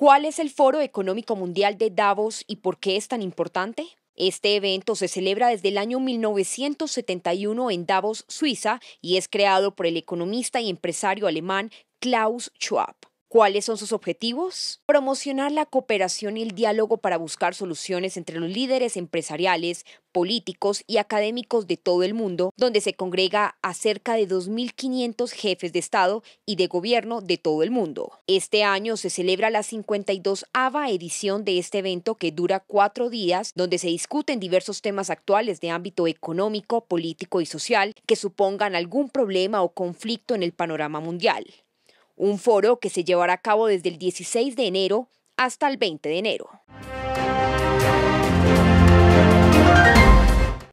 ¿Cuál es el Foro Económico Mundial de Davos y por qué es tan importante? Este evento se celebra desde el año 1971 en Davos, Suiza, y es creado por el economista y empresario alemán Klaus Schwab. ¿Cuáles son sus objetivos? Promocionar la cooperación y el diálogo para buscar soluciones entre los líderes empresariales, políticos y académicos de todo el mundo, donde se congrega a cerca de 2.500 jefes de Estado y de gobierno de todo el mundo. Este año se celebra la 52 ava edición de este evento que dura cuatro días, donde se discuten diversos temas actuales de ámbito económico, político y social que supongan algún problema o conflicto en el panorama mundial un foro que se llevará a cabo desde el 16 de enero hasta el 20 de enero.